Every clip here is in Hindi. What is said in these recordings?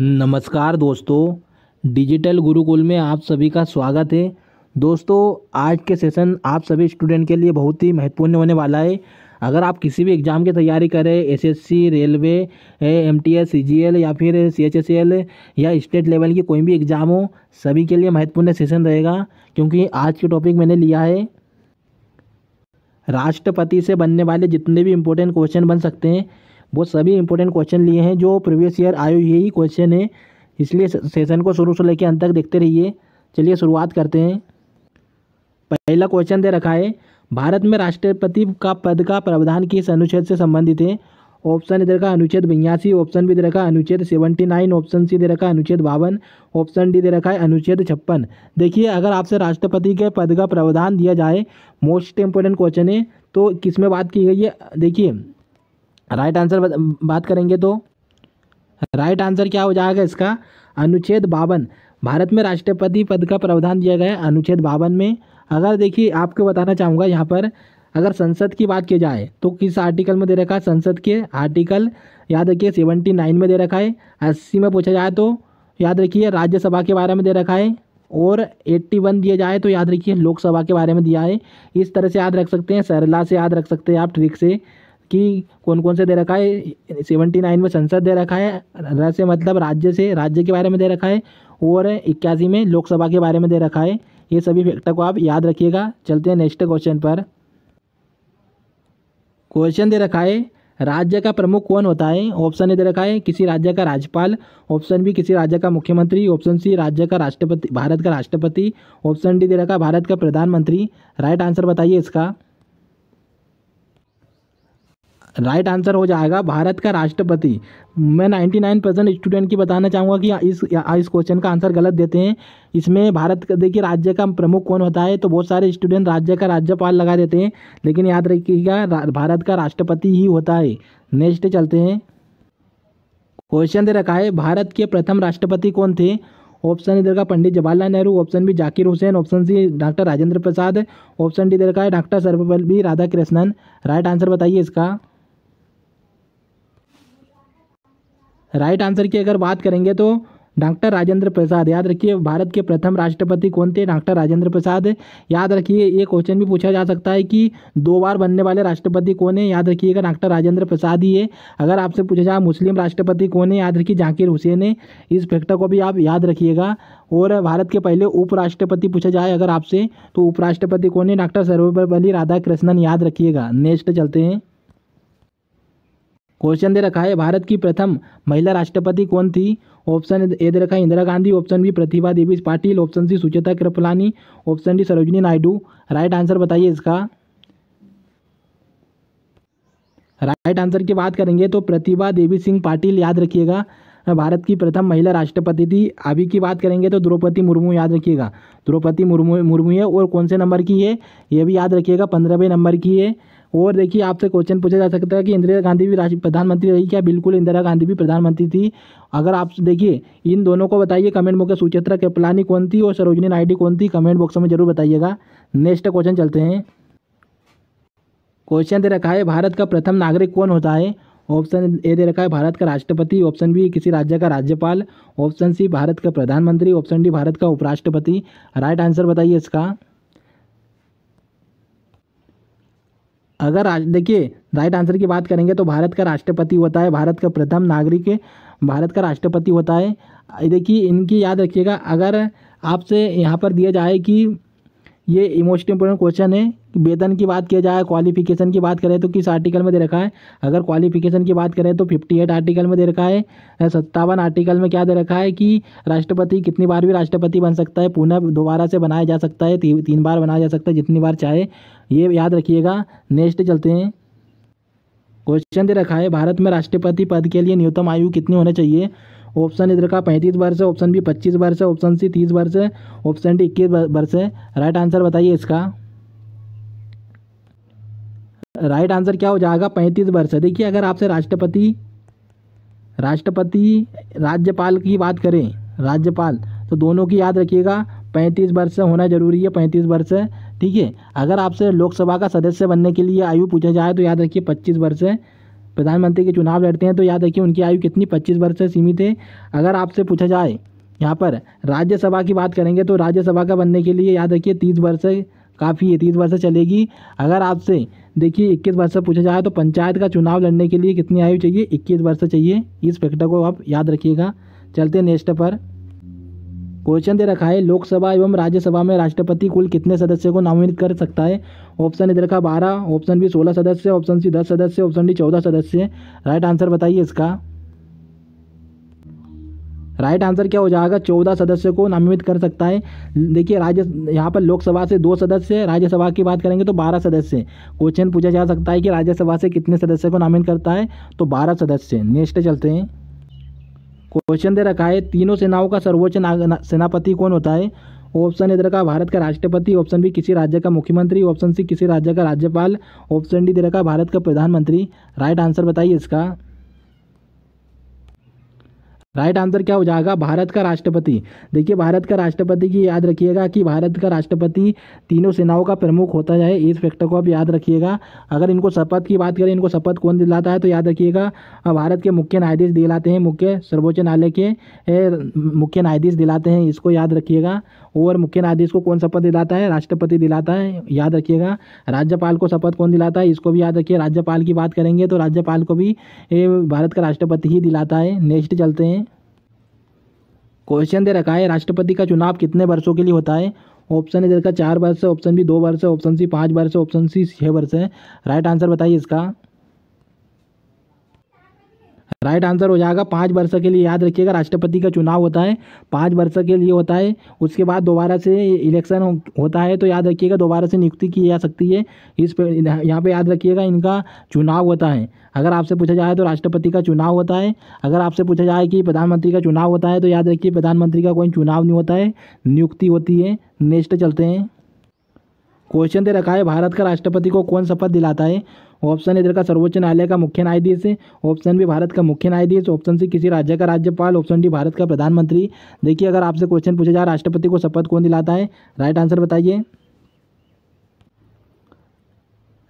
नमस्कार दोस्तों डिजिटल गुरुकुल में आप सभी का स्वागत है दोस्तों आज के सेशन आप सभी स्टूडेंट के लिए बहुत ही महत्वपूर्ण होने वाला है अगर आप किसी भी एग्ज़ाम की तैयारी करें SSC railway M T S या फिर सी एच एस एल या स्टेट लेवल की कोई भी एग्ज़ाम हो सभी के लिए महत्वपूर्ण सेशन रहेगा क्योंकि आज के टॉपिक मैंने लिया है राष्ट्रपति से बनने वाले जितने भी इम्पोर्टेंट क्वेश्चन बन सकते हैं वो सभी इंपॉर्टेंट क्वेश्चन लिए हैं जो प्रीवियस ईयर आए यही क्वेश्चन है इसलिए सेशन को शुरू से लेकर अंत तक देखते रहिए चलिए शुरुआत करते हैं पहला क्वेश्चन दे रखा है भारत में राष्ट्रपति का पद का प्रावधान किस अनुच्छेद से संबंधित है ऑप्शन इधर का अनुच्छेद बयासी ऑप्शन भी दे रखा है अनुच्छेद सेवेंटी नाइन ऑप्शन सी दे रखा है अनुच्छेद बावन ऑप्शन डी दे रखा है अनुच्छेद छप्पन देखिए अगर आपसे राष्ट्रपति के पद का प्रावधान दिया जाए मोस्ट इम्पोर्टेंट क्वेश्चन है तो किस में बात की गई है देखिए राइट आंसर बात करेंगे तो राइट आंसर क्या हो जाएगा इसका अनुच्छेद बावन भारत में राष्ट्रपति पद का प्रावधान दिया गया है अनुच्छेद बावन में अगर देखिए आपको बताना चाहूँगा यहाँ पर अगर संसद की बात की जाए तो किस आर्टिकल में दे रखा है संसद के आर्टिकल याद रखिए सेवेंटी नाइन में दे रखा है अस्सी में पूछा जाए तो याद रखिए राज्यसभा के बारे में दे रखा है और एट्टी वन दिया जाए तो याद रखिए लोकसभा के बारे में दिया है इस तरह से याद रख सकते हैं सरला से याद रख सकते हैं आप ट्रिक से कि कौन कौन से दे रखा है सेवेंटी नाइन में संसद दे रखा है राज्य मतलब राज्य से राज्य के बारे में दे रखा है और इक्यासी में लोकसभा के बारे में दे रखा है ये सभी फैक्टर को आप याद रखिएगा चलते हैं नेक्स्ट क्वेश्चन पर क्वेश्चन दे रखा है राज्य का प्रमुख कौन होता है ऑप्शन ए दे रखा है किसी राज्य का राज्यपाल ऑप्शन बी किसी राज्य का मुख्यमंत्री ऑप्शन सी राज्य का राष्ट्रपति भारत का राष्ट्रपति ऑप्शन डी दे रखा है भारत का प्रधानमंत्री राइट आंसर बताइए इसका राइट आंसर हो जाएगा भारत का राष्ट्रपति मैं 99 परसेंट स्टूडेंट की बताना चाहूँगा कि इस इस क्वेश्चन का आंसर गलत देते हैं इसमें भारत का देखिए राज्य का प्रमुख कौन होता है तो बहुत सारे स्टूडेंट राज्य का राज्यपाल लगा देते हैं लेकिन याद रखिएगा भारत का राष्ट्रपति ही होता है नेक्स्ट चलते हैं क्वेश्चन दे रखा है भारत के प्रथम राष्ट्रपति कौन थे ऑप्शन इधर का Pandit Jawaharlal Nehru option B Zakir Hussain option C doctor Rajendra Prasad option D इधर का है doctor Sarvepalli Radhakrishnan right answer बताइए इसका राइट आंसर की अगर बात करेंगे तो डॉक्टर राजेंद्र प्रसाद याद रखिए भारत के प्रथम राष्ट्रपति कौन थे डॉक्टर राजेंद्र प्रसाद याद रखिए ये क्वेश्चन भी पूछा जा सकता है कि दो बार बनने वाले राष्ट्रपति कौन है याद रखिएगा डॉक्टर राजेंद्र प्रसाद ही है अगर आपसे पूछा जाए मुस्लिम राष्ट्रपति कौन है याद रखिए जाकिर हुसैन है इस फैक्टर को भी आप याद रखिएगा और भारत के पहले उपराष्ट्रपति पूछा जाए अगर आपसे तो उपराष्ट्रपति कौन है डॉक्टर सर्वपल्ली राधाकृष्णन याद रखिएगा नेक्स्ट चलते हैं क्वेश्चन दे रखा है भारत की प्रथम महिला राष्ट्रपति कौन थी ऑप्शन ए दे रखा है Indira Gandhi option B Pratibha Devi Patil option C Sucheta Kripalani option D Sarojini Naidu right answer बताइए इसका राइट आंसर की बात करेंगे तो प्रतिभा देवी सिंह पाटिल याद रखिएगा भारत की प्रथम महिला राष्ट्रपति थी अभी की बात करेंगे तो द्रौपदी मुर्मू याद रखिएगा द्रौपदी मुर्मू मुर्मू है और कौन से नंबर की है ये भी याद रखिएगा पंद्रहवें नंबर की है और देखिए आपसे क्वेश्चन पूछा जा सकता है कि इंदिरा गांधी भी राष्ट्रीय प्रधानमंत्री रही क्या बिल्कुल इंदिरा गांधी भी प्रधानमंत्री थी अगर आप देखिए इन दोनों को बताइए कमेंट बॉक्स में सुचित्रा कृपलानी कौन थी और सरोजनी नायडू कौन थी कमेंट बॉक्स में जरूर बताइएगा नेक्स्ट क्वेश्चन चलते हैं क्वेश्चन दे रखा है भारत का प्रथम नागरिक कौन होता है ऑप्शन ए दे रखा है भारत का राष्ट्रपति ऑप्शन बी किसी राज्य का राज्यपाल ऑप्शन सी भारत का प्रधानमंत्री ऑप्शन डी भारत का उपराष्ट्रपति राइट आंसर बताइए इसका अगर आज देखिए राइट आंसर की बात करेंगे तो भारत का राष्ट्रपति होता है भारत का प्रथम नागरिक भारत का राष्ट्रपति होता है देखिए इनकी याद रखिएगा अगर आपसे यहाँ पर दिया जाए कि ये मोस्ट इंपॉर्टेंट क्वेश्चन है वेतन की बात किया जाए क्वालिफिकेशन की बात करें तो किस आर्टिकल में दे रखा है अगर क्वालिफिकेशन की बात करें तो फिफ्टी एट आर्टिकल में दे रखा है सत्तावन आर्टिकल में क्या दे रखा है कि राष्ट्रपति कितनी बार भी राष्ट्रपति बन सकता है पुनः दोबारा से बनाया जा सकता है ती, तीन बार बनाया जा सकता है जितनी बार चाहे ये याद रखिएगा नेक्स्ट चलते हैं क्वेश्चन दे रखा है भारत में राष्ट्रपति पद के लिए न्यूनतम आयु कितनी होना चाहिए ऑप्शन इधर का पैंतीस वर्ष है ऑप्शन बी पच्चीस वर्ष है ऑप्शन सी तीस वर्ष है ऑप्शन डी इक्कीस वर्ष है राइट आंसर बताइए इसका राइट आंसर क्या हो जाएगा पैंतीस वर्ष है देखिए अगर आपसे राष्ट्रपति राष्ट्रपति राज्यपाल की बात करें राज्यपाल तो दोनों की याद रखिएगा पैंतीस वर्ष होना जरूरी है पैंतीस वर्ष ठीक है अगर आपसे लोकसभा का सदस्य बनने के लिए आयु पूछा जाए तो याद रखिए पच्चीस वर्ष है प्रधानमंत्री के चुनाव लड़ते हैं तो याद रखिए उनकी आयु कितनी पच्चीस वर्ष से सीमित है अगर आपसे पूछा जाए यहाँ पर राज्यसभा की बात करेंगे तो राज्यसभा का बनने के लिए याद रखिए तीस वर्ष काफ़ी है तीस वर्ष चलेगी अगर आपसे देखिए इक्कीस वर्ष से पूछा जाए तो पंचायत का चुनाव लड़ने के लिए कितनी आयु चाहिए इक्कीस वर्ष चाहिए इस फैक्टर को आप याद रखिएगा चलते नेक्स्ट पर क्वेश्चन दे रखा है लोकसभा एवं राज्यसभा में राष्ट्रपति कुल कितने सदस्यों को नामित कर सकता है ऑप्शन इधर का बारह ऑप्शन बी सोलह सदस्य ऑप्शन सी दस सदस्य ऑप्शन डी चौदह सदस्य राइट आंसर बताइए इसका राइट आंसर क्या हो जाएगा चौदह सदस्यों को नामित कर सकता है देखिए राज्य यहाँ पर लोकसभा से दो सदस्य राज्यसभा की बात करेंगे तो बारह सदस्य क्वेश्चन पूछा जा सकता है कि राज्यसभा से कितने सदस्य को नामित करता है तो बारह सदस्य नेक्स्ट चलते हैं क्वेश्चन दे रखा है तीनों सेनाओं का सर्वोच्च सेनापति कौन होता है ऑप्शन इधर का भारत का राष्ट्रपति ऑप्शन बी किसी राज्य का मुख्यमंत्री ऑप्शन सी किसी राज्य का राज्यपाल ऑप्शन डी दे रखा भारत का प्रधानमंत्री राइट आंसर बताइए इसका राइट आंसर क्या हो जाएगा भारत का राष्ट्रपति देखिए भारत का राष्ट्रपति की याद रखिएगा कि भारत का राष्ट्रपति तीनों सेनाओं का प्रमुख होता है इस फैक्टर को आप याद रखिएगा अगर इनको शपथ की बात करें इनको शपथ कौन दिलाता है तो याद रखिएगा भारत के मुख्य न्यायाधीश दिलाते हैं मुख्य सर्वोच्च न्यायालय के मुख्य न्यायाधीश दिलाते हैं इसको याद रखिएगा और मुख्य न्यायाधीश को कौन शपथ दिलाता है राष्ट्रपति दिलाता है याद रखिएगा राज्यपाल को शपथ कौन दिलाता है इसको भी याद रखिए राज्यपाल की बात करेंगे तो राज्यपाल को भी भारत का राष्ट्रपति ही दिलाता है नेक्स्ट चलते हैं क्वेश्चन दे रखा है राष्ट्रपति का चुनाव कितने वर्षों के लिए होता है ऑप्शन है चार वर्ष ऑप्शन बी दो वर्ष ऑप्शन सी पाँच वर्ष ऑप्शन सी छः वर्ष है राइट आंसर बताइए इसका राइट आंसर हो जाएगा पाँच वर्ष के लिए याद रखिएगा राष्ट्रपति का चुनाव होता है पाँच वर्ष के लिए होता है उसके बाद दोबारा से इलेक्शन होता है तो याद रखिएगा दोबारा से नियुक्ति की जा सकती है इस पर यहाँ पे याद रखिएगा इनका चुनाव होता है अगर आपसे पूछा जाए तो राष्ट्रपति का चुनाव होता है अगर आपसे पूछा जाए कि प्रधानमंत्री का चुनाव होता है तो याद रखिए प्रधानमंत्री का कोई चुनाव नहीं होता है नियुक्ति होती है नेक्स्ट चलते हैं क्वेश्चन दे रखा है भारत का राष्ट्रपति को कौन शपथ दिलाता है ऑप्शन इधर का सर्वोच्च न्यायालय का मुख्य न्यायाधीश ऑप्शन बी भारत का मुख्य न्यायाधीश ऑप्शन सी किसी राज्य का राज्यपाल ऑप्शन डी भारत का प्रधानमंत्री देखिए अगर आपसे क्वेश्चन पूछा जाए राष्ट्रपति को शपथ कौन दिलाता है राइट आंसर बताइए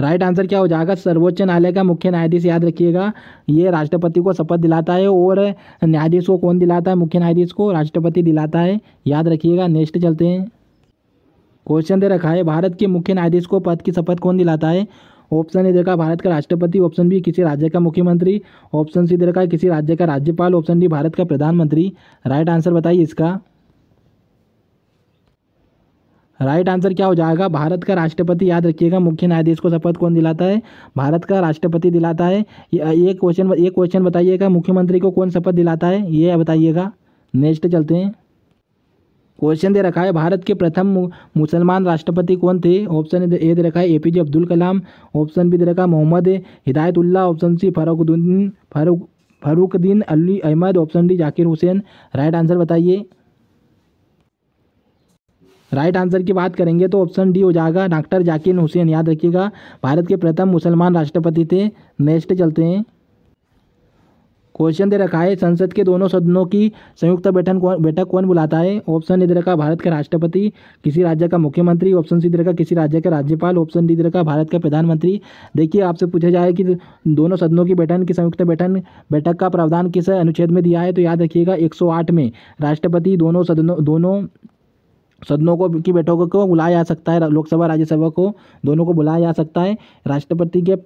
राइट आंसर क्या हो जाएगा सर्वोच्च न्यायालय का मुख्य न्यायाधीश याद रखिएगा ये राष्ट्रपति को शपथ दिलाता है और न्यायाधीश को कौन दिलाता है मुख्य न्यायाधीश को राष्ट्रपति दिलाता है याद रखिएगा नेक्स्ट चलते हैं क्वेश्चन दे रखा है भारत के मुख्य न्यायाधीश को पद की शपथ कौन दिलाता है ऑप्शन ए दे रखा भारत का राष्ट्रपति ऑप्शन बी किसी राज्य का मुख्यमंत्री ऑप्शन सी दे रखा किसी राज्य का राज्यपाल ऑप्शन डी भारत का प्रधानमंत्री राइट आंसर बताइए इसका राइट आंसर क्या हो जाएगा भारत का राष्ट्रपति याद रखिएगा मुख्य न्यायाधीश को शपथ कौन दिलाता है भारत का राष्ट्रपति दिलाता है ये क्वेश्चन एक क्वेश्चन बताइएगा मुख्यमंत्री को कौन शपथ दिलाता है ये बताइएगा नेक्स्ट चलते हैं क्वेश्चन दे रखा है भारत के प्रथम मुसलमान राष्ट्रपति कौन थे ऑप्शन ए दे रखा है A P J Abdul Kalam option B दे रखा है Mohammad Hidayatullah option C Fakhruddin Farukh Fakhruddin Ali Ahmed option D Zakir Hussain right answer बताइए राइट आंसर की बात करेंगे तो ऑप्शन डी हो जाएगा डॉक्टर जाकिर हुसैन याद रखिएगा भारत के प्रथम मुसलमान राष्ट्रपति थे नेक्स्ट चलते हैं क्वेश्चन दे रखा है संसद के दोनों सदनों की संयुक्त बैठक कौन बैठक कौन बुलाता है ऑप्शन ए दे रखा भारत के राष्ट्रपति किसी राज्य का मुख्यमंत्री ऑप्शन सी दे रखा किसी राज्य का राज्यपाल ऑप्शन डी दे रखा भारत का प्रधानमंत्री देखिए आपसे पूछा जाए कि दोनों सदनों की बैठक की संयुक्त बैठक बैठक का प्रावधान किस अनुच्छेद में दिया है तो याद रखिएगा एक में राष्ट्रपति दोनों सदनों दोनों सदनों को की बैठकों को बुलाया जा सकता है लोकसभा राज्यसभा को दोनों को बुलाया जा सकता है राष्ट्रपति के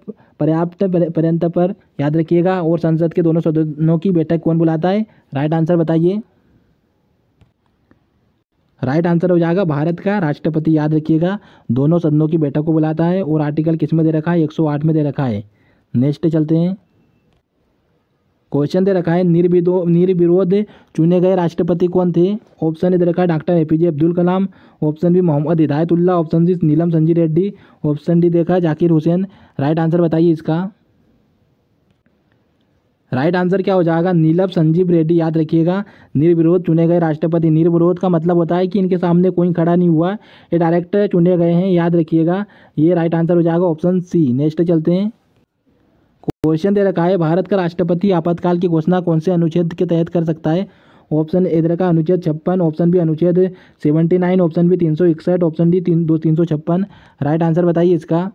पर्याप्त पर्यंत पर याद रखिएगा और संसद के दोनों सदनों की बैठक कौन बुलाता है राइट आंसर बताइए राइट आंसर हो जाएगा भारत का राष्ट्रपति याद रखिएगा दोनों सदनों की बैठक को बुलाता है और आर्टिकल किस में दे रखा है एक में दे रखा है नेक्स्ट चलते हैं क्वेश्चन दे रखा है निर्विदो निर्विरोध चुने गए राष्ट्रपति कौन थे ऑप्शन दे रखा है doctor A P J Abdul Kalam option B Mohammad Hidayatullah option C Neelam Sanjiva Reddy option D देखा है जाकिर हुसैन राइट आंसर बताइए इसका राइट आंसर क्या हो जाएगा नीलम संजीव रेड्डी याद रखिएगा निर्विरोध चुने गए राष्ट्रपति निर्विरोध का मतलब होता है कि इनके सामने कोई खड़ा नहीं हुआ ये डायरेक्ट चुने गए हैं याद रखिएगा ये राइट आंसर हो जाएगा ऑप्शन सी नेक्स्ट चलते हैं क्वेश्चन दे रखा है भारत का राष्ट्रपति आपातकाल की घोषणा कौन से अनुच्छेद के तहत कर सकता है ऑप्शन ए दे रखा अनुच्छेद छप्पन ऑप्शन बी अनुच्छेद सेवेंटी नाइन ऑप्शन बी तीन सौ इकसठ ऑप्शन डी तीन दो तीन सौ छप्पन राइट आंसर बताइए इसका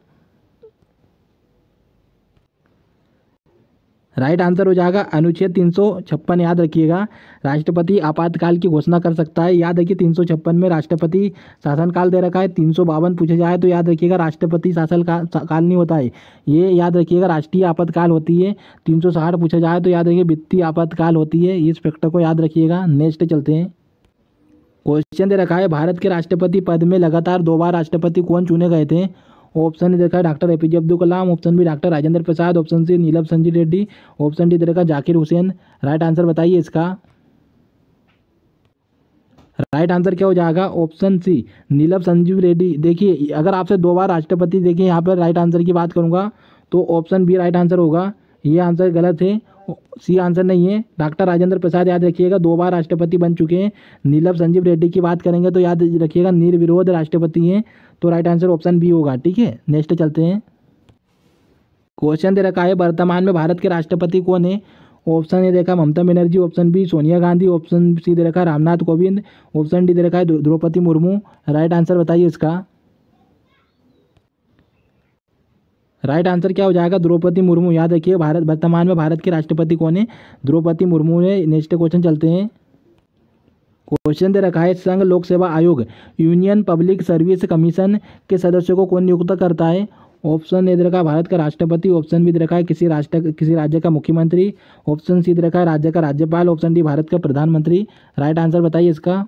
राइट आंसर हो जाएगा अनुच्छेद तीन याद रखिएगा राष्ट्रपति आपातकाल की घोषणा कर सकता है याद रखिए तीन में राष्ट्रपति शासनकाल दे रखा है तीन पूछा जाए तो याद रखिएगा राष्ट्रपति शासन का, काल नहीं होता है ये याद रखिएगा राष्ट्रीय आपातकाल होती है तीन पूछा जाए तो याद रखिए वित्तीय आपातकाल होती है इस फैक्टर को याद रखिएगा नेक्स्ट चलते हैं क्वेश्चन दे रखा है भारत के राष्ट्रपति पद में लगातार दो बार राष्ट्रपति कौन चुने गए थे ऑप्शन रखा है doctor A P J Abdul Kalam option B doctor Rajendra Prasad option C Neelam Sanjiva Reddy option D देखा जाकिर हुसैन राइट आंसर बताइए इसका राइट आंसर क्या हो जाएगा ऑप्शन सी नीलम संजीव रेड्डी देखिए अगर आपसे दो बार राष्ट्रपति देखिए यहाँ पर राइट आंसर की बात करूँगा तो ऑप्शन बी राइट आंसर होगा ये आंसर गलत है सी आंसर नहीं है डॉक्टर राजेंद्र प्रसाद याद रखिएगा दो बार राष्ट्रपति बन चुके हैं नीलम संजीव रेड्डी की बात करेंगे तो याद रखिएगा निर्विरोध राष्ट्रपति हैं तो राइट आंसर ऑप्शन बी होगा ठीक है नेक्स्ट चलते हैं क्वेश्चन दे रखा है वर्तमान में भारत के राष्ट्रपति कौन है ऑप्शन ए देखा Mamata Banerjee option B Sonia Gandhi option C दे रखा रामनाथ कोविंद ऑप्शन डी दे रखा है द्रौपदी मुर्मू राइट आंसर बताइए इसका राइट आंसर क्या हो जाएगा द्रौपदी मुर्मू याद रखिए भारत वर्तमान में भारत के राष्ट्रपति कौन है द्रौपदी मुर्मू ने नेक्स्ट क्वेश्चन चलते हैं क्वेश्चन दे रखा है संघ लोक सेवा आयोग यूनियन पब्लिक सर्विस कमीशन के सदस्यों को कौन नियुक्त करता है ऑप्शन ए दे रखा है भारत का राष्ट्रपति ऑप्शन बी दे रखा है किसी राष्ट्र किसी राज्य का मुख्यमंत्री ऑप्शन सी दे रखा है राज्य का राज्यपाल ऑप्शन डी भारत का प्रधानमंत्री राइट आंसर बताइए इसका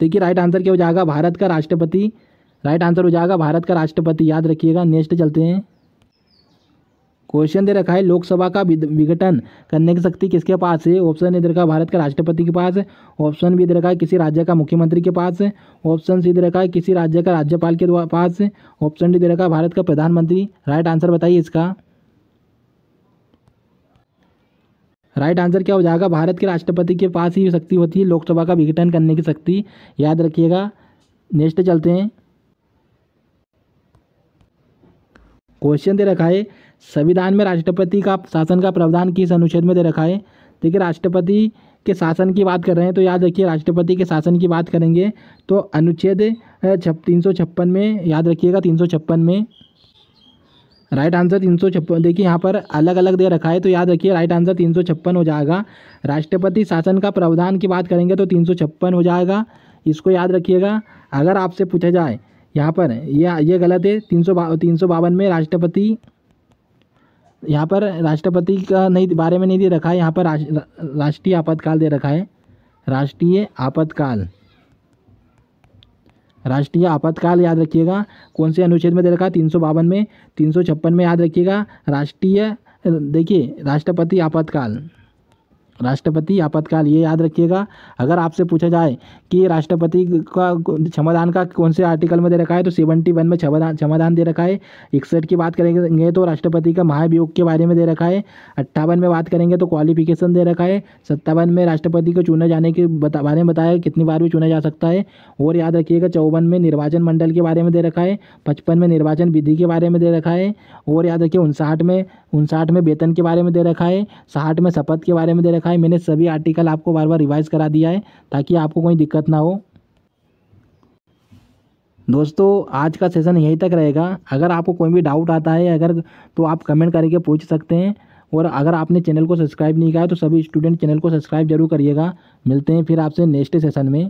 देखिए राइट आंसर क्या हो जाएगा भारत का राष्ट्रपति राइट आंसर हो जाएगा भारत का राष्ट्रपति याद रखिएगा नेक्स्ट चलते हैं क्वेश्चन दे रखा है लोकसभा का विघटन करने की शक्ति किसके पास है ऑप्शन ए दे रखा है भारत का राष्ट्रपति के पास है ऑप्शन बी दे रखा है किसी राज्य का मुख्यमंत्री के पास है ऑप्शन सी दे रखा है किसी राज्य का राज्यपाल के पास है ऑप्शन डी दे रखा है भारत का प्रधानमंत्री राइट आंसर बताइए इसका राइट आंसर क्या हो जाएगा भारत के राष्ट्रपति के पास ही शक्ति होती है लोकसभा का विघटन करने की शक्ति याद रखिएगा नेक्स्ट चलते हैं क्वेश्चन दे रखा है संविधान में राष्ट्रपति का शासन का प्रावधान किस अनुच्छेद में दे रखा है देखिए राष्ट्रपति के शासन की बात कर रहे हैं तो याद रखिए राष्ट्रपति के शासन की बात करेंगे तो अनुच्छेद छप तीन में याद रखिएगा तीन में राइट आंसर तीन सौ छप्पन देखिए यहाँ पर अलग अलग दे रखा है तो याद रखिए राइट आंसर तीन सौ छप्पन हो जाएगा राष्ट्रपति शासन का प्रावधान की बात करेंगे तो तीन सौ छप्पन हो जाएगा इसको याद रखिएगा अगर आपसे पूछा जाए यहाँ पर यह ये गलत है तीन सौ बा तीन सौ बावन में राष्ट्रपति यहाँ पर राष्ट्रपति का नहीं बारे में नहीं दे रखा है यहाँ पर राष्ट्रीय आपातकाल दे रखा है राष्ट्रीय आपातकाल राष्ट्रीय आपातकाल याद रखिएगा कौन से अनुच्छेद में दे रखा तीन सौ बावन में तीन सौ छप्पन में याद रखिएगा राष्ट्रीय देखिए राष्ट्रपति आपातकाल राष्ट्रपति आपातकाल ये याद रखिएगा अगर आपसे पूछा जाए कि राष्ट्रपति का क्षमादान का कौन से आर्टिकल में दे रखा है तो सेवेंटी वन में क्षमादान क्षमादान दे रखा है इकसठ की बात करेंगे तो राष्ट्रपति का महाभियोग के बारे में दे रखा है अट्ठावन में बात करेंगे तो क्वालिफिकेशन दे रखा है सत्तावन में राष्ट्रपति को चुने जाने के बता, बारे में बताया कितनी बार भी चुना जा सकता है और याद रखिएगा चौवन में निर्वाचन मंडल के बारे में दे रखा है पचपन में निर्वाचन विधि के बारे में दे रखा है और याद रखिए उनसाठ में उनसाठ में वेतन के बारे में दे रखा है साठ में शपथ के बारे में दे रखा है रखा है मैंने सभी आर्टिकल आपको बार बार रिवाइज़ करा दिया है ताकि आपको कोई दिक्कत ना हो दोस्तों आज का सेशन यहीं तक रहेगा अगर आपको कोई भी डाउट आता है अगर तो आप कमेंट करके पूछ सकते हैं और अगर आपने चैनल को सब्सक्राइब नहीं किया है तो सभी स्टूडेंट चैनल को सब्सक्राइब जरूर करिएगा मिलते हैं फिर आपसे नेक्स्ट सेशन में